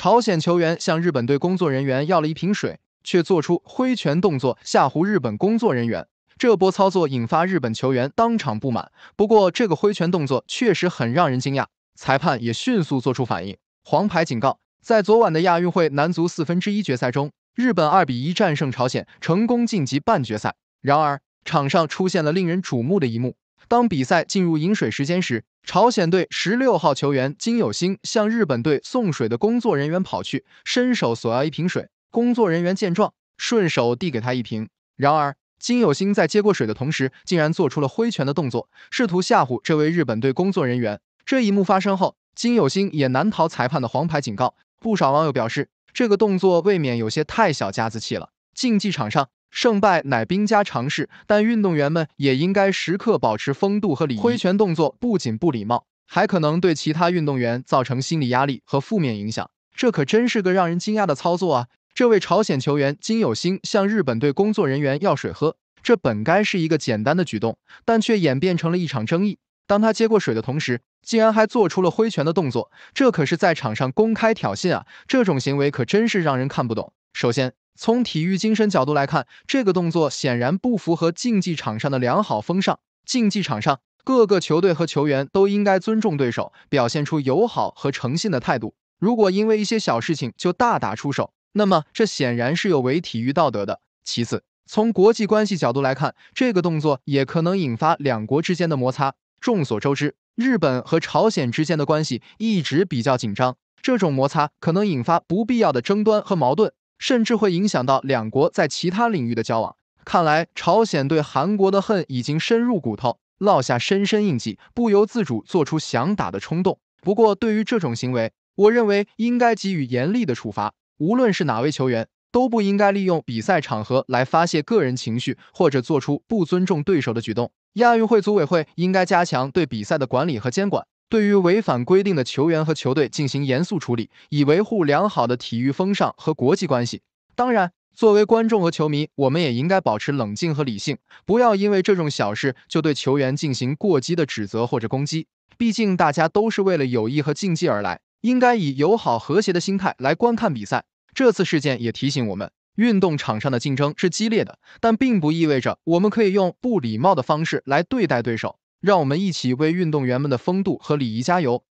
朝鲜球员向日本队工作人员要了一瓶水，却做出挥拳动作吓唬日本工作人员。这波操作引发日本球员当场不满。不过，这个挥拳动作确实很让人惊讶，裁判也迅速做出反应，黄牌警告。在昨晚的亚运会男足四分之一决赛中，日本二比一战胜朝鲜，成功晋级半决赛。然而，场上出现了令人瞩目的一幕。当比赛进入饮水时间时，朝鲜队十六号球员金有星向日本队送水的工作人员跑去，伸手索要一瓶水。工作人员见状，顺手递给他一瓶。然而，金有星在接过水的同时，竟然做出了挥拳的动作，试图吓唬这位日本队工作人员。这一幕发生后，金有星也难逃裁判的黄牌警告。不少网友表示，这个动作未免有些太小家子气了。竞技场上。胜败乃兵家常事，但运动员们也应该时刻保持风度和礼仪。挥拳动作不仅不礼貌，还可能对其他运动员造成心理压力和负面影响。这可真是个让人惊讶的操作啊！这位朝鲜球员金有星向日本队工作人员要水喝，这本该是一个简单的举动，但却演变成了一场争议。当他接过水的同时，竟然还做出了挥拳的动作，这可是在场上公开挑衅啊！这种行为可真是让人看不懂。首先，从体育精神角度来看，这个动作显然不符合竞技场上的良好风尚。竞技场上，各个球队和球员都应该尊重对手，表现出友好和诚信的态度。如果因为一些小事情就大打出手，那么这显然是有违体育道德的。其次，从国际关系角度来看，这个动作也可能引发两国之间的摩擦。众所周知，日本和朝鲜之间的关系一直比较紧张，这种摩擦可能引发不必要的争端和矛盾。甚至会影响到两国在其他领域的交往。看来，朝鲜对韩国的恨已经深入骨头，落下深深印记，不由自主做出想打的冲动。不过，对于这种行为，我认为应该给予严厉的处罚。无论是哪位球员，都不应该利用比赛场合来发泄个人情绪，或者做出不尊重对手的举动。亚运会组委会应该加强对比赛的管理和监管。对于违反规定的球员和球队进行严肃处理，以维护良好的体育风尚和国际关系。当然，作为观众和球迷，我们也应该保持冷静和理性，不要因为这种小事就对球员进行过激的指责或者攻击。毕竟，大家都是为了友谊和竞技而来，应该以友好和谐的心态来观看比赛。这次事件也提醒我们，运动场上的竞争是激烈的，但并不意味着我们可以用不礼貌的方式来对待对手。让我们一起为运动员们的风度和礼仪加油！